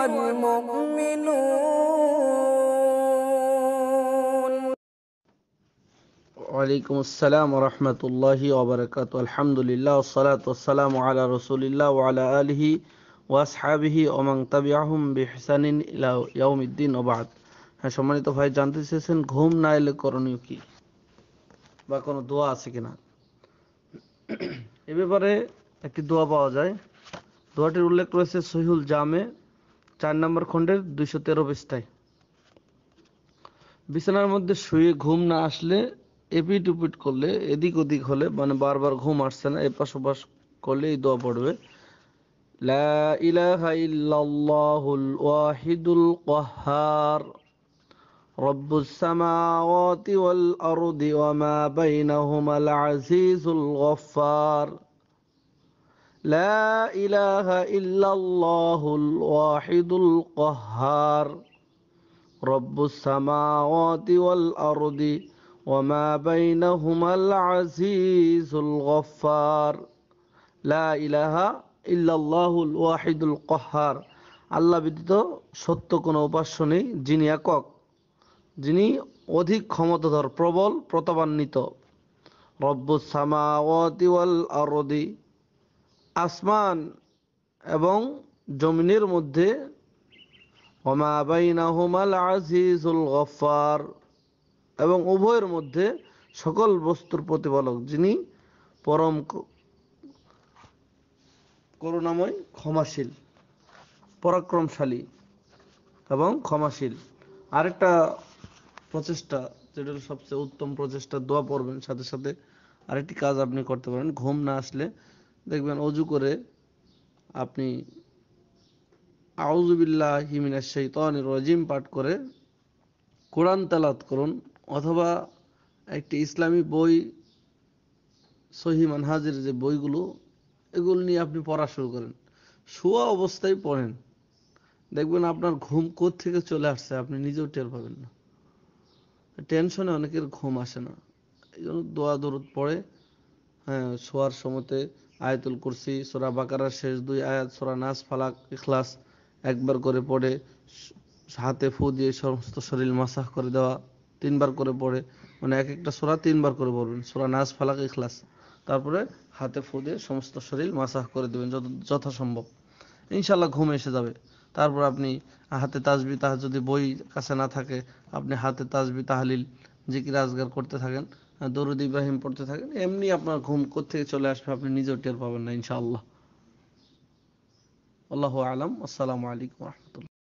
হ্যাঁ, সম্মানিত ভাই জানতে চেয়েছেন ঘুম না এলে করণীয় কি বা কোনো দোয়া আছে কিনা এ ব্যাপারে একটি দোয়া পাওয়া যায় দোয়াটির উল্লেখ রয়েছে সহিহুল জামে চার নম্বর খণ্ডের দুইশো তেরো পৃষ্ঠায় বিছানার মধ্যে শুয়ে ঘুম না আসলে এপিট উপিট করলে এদিক ওদিক হলে মানে বারবার ঘুম আসছে না এপাশ ওপাশ করলে এই দোয়া পড়বে লা ইলাহা ইল্লাল্লাহুল ওয়াহিদুল কাহ্হার رب السماوات والأرض وما بينهما العزيز الغفار لا إله إلا الله الواحد القهار رب السماوات والأرض وما بينهما العزيز الغفار لا إله إلا الله الواحد القهار আল্লাহ ব্যতীত সত্য কোনো উপাস্য নেই যিনি একক যিনি অধিক ক্ষমতাধর প্রবল প্রতাবান্বিত রব্বুস সামাওয়াতি ওয়াল আরদি আসমান এবং জমিনের মধ্যে গফার এবং উভয়ের মধ্যে সকল বস্তুর প্রতিপালক যিনি পরম করুণাময় ক্ষমাশীল পরাক্রমশালী এবং ক্ষমাশীল আরেকটা প্রচেষ্টা যেটা সবচেয়ে উত্তম প্রচেষ্টা দোয়া পড়বেন সাথে সাথে আরেকটি কাজ আপনি করতে পারেন ঘুম না আসলে দেখবেন অজু করে আপনি আউজুবিল্লাহ হিমিনা শৈতান রজিম পাঠ করে কোরআন তালাত করুন অথবা একটি ইসলামী বই সহি মানহাজের যে বইগুলো এগুলো নিয়ে আপনি পড়া শুরু করেন শোয়া অবস্থায় পড়েন দেখবেন আপনার ঘুম থেকে চলে আসছে আপনি নিজেও টের পাবেন না টেনশনে অনেকের ঘুম আসে না এই জন্য দোয়া দরদ পড়ে হ্যাঁ শোয়ার সময়তে আয়াতুল কুরসি সোরা বাকারার শেষ দুই আয়াত সোরা নাস ফালাক ইখলাস একবার করে পড়ে হাতে ফু দিয়ে সমস্ত শরীর মাসাহ করে দেওয়া তিনবার করে পড়ে মানে এক একটা সোরা তিনবার করে পড়বেন সোরা নাস ফালাক ইখলাস তারপরে হাতে ফু দিয়ে সমস্ত শরীর মাসাহ করে দেবেন যত যথাসম্ভব ইনশাল্লাহ ঘুম এসে যাবে তারপর আপনি হাতে তাজবি তাহা যদি বই কাছে না থাকে আপনি হাতে তাজবি তাহালিল জিকির আজগার করতে থাকেন দরুদ ইব্রাহিম পড়তে থাকেন এমনি আপনার ঘুম থেকে চলে আসবে আপনি নিজেও টের পাবেন না ইনশাল্লাহ আল্লাহ আলম আসসালামু আলাইকুম রহমতুল্লাহ